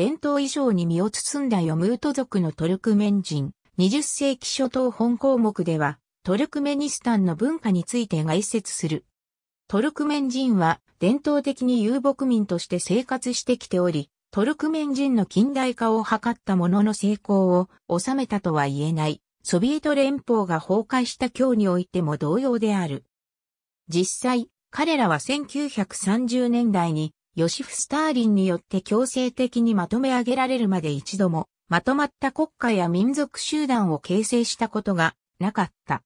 伝統衣装に身を包んだヨムート族のトルクメン人、20世紀初頭本項目では、トルクメニスタンの文化について概説する。トルクメン人は伝統的に遊牧民として生活してきており、トルクメン人の近代化を図ったものの成功を収めたとは言えない、ソビエト連邦が崩壊した今日においても同様である。実際、彼らは1930年代にヨシフ・スターリンによって強制的にまとめ上げられるまで一度も、まとまった国家や民族集団を形成したことがなかった。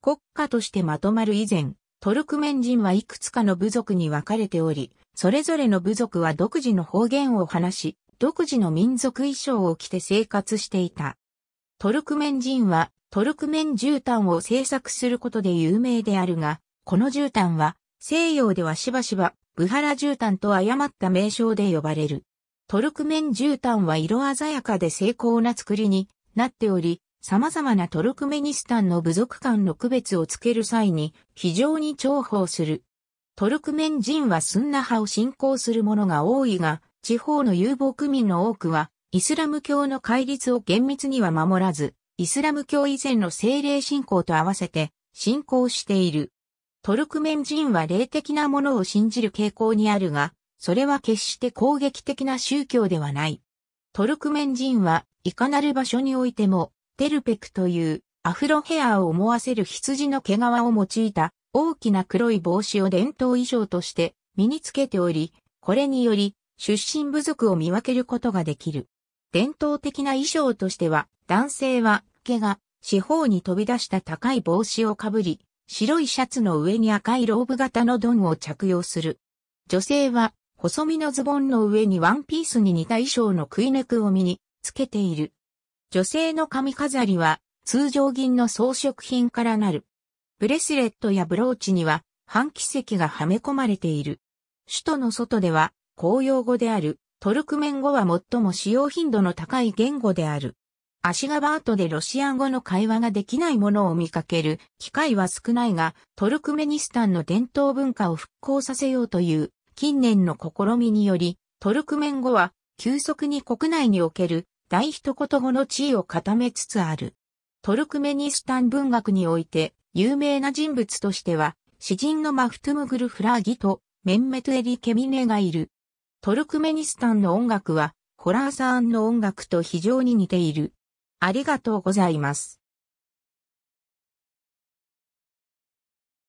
国家としてまとまる以前、トルクメン人はいくつかの部族に分かれており、それぞれの部族は独自の方言を話し、独自の民族衣装を着て生活していた。トルクメン人はトルクメン絨毯を制作することで有名であるが、この絨毯は西洋ではしばしばブハラ絨毯と誤った名称で呼ばれる。トルクメン絨毯は色鮮やかで精巧な作りになっており、様々なトルクメニスタンの部族間の区別をつける際に非常に重宝する。トルクメン人はスンナ派を信仰する者が多いが、地方の遊牧民の多くは、イスラム教の戒律を厳密には守らず、イスラム教以前の精霊信仰と合わせて信仰している。トルクメン人は霊的なものを信じる傾向にあるが、それは決して攻撃的な宗教ではない。トルクメン人はいかなる場所においても、テルペクというアフロヘアを思わせる羊の毛皮を用いた大きな黒い帽子を伝統衣装として身につけており、これにより出身部族を見分けることができる。伝統的な衣装としては、男性は毛が四方に飛び出した高い帽子をかぶり、白いシャツの上に赤いローブ型のドンを着用する。女性は、細身のズボンの上にワンピースに似た衣装の食いネクを身につけている。女性の髪飾りは、通常銀の装飾品からなる。ブレスレットやブローチには、半奇跡がはめ込まれている。首都の外では、公用語である、トルクメン語は最も使用頻度の高い言語である。足がバートでロシア語の会話ができないものを見かける機会は少ないが、トルクメニスタンの伝統文化を復興させようという近年の試みにより、トルクメン語は急速に国内における大一言語の地位を固めつつある。トルクメニスタン文学において有名な人物としては、詩人のマフトゥムグルフラーギとメンメトエリ・ケミネがいる。トルクメニスタンの音楽は、ホラーサーンの音楽と非常に似ている。ありがとうございます。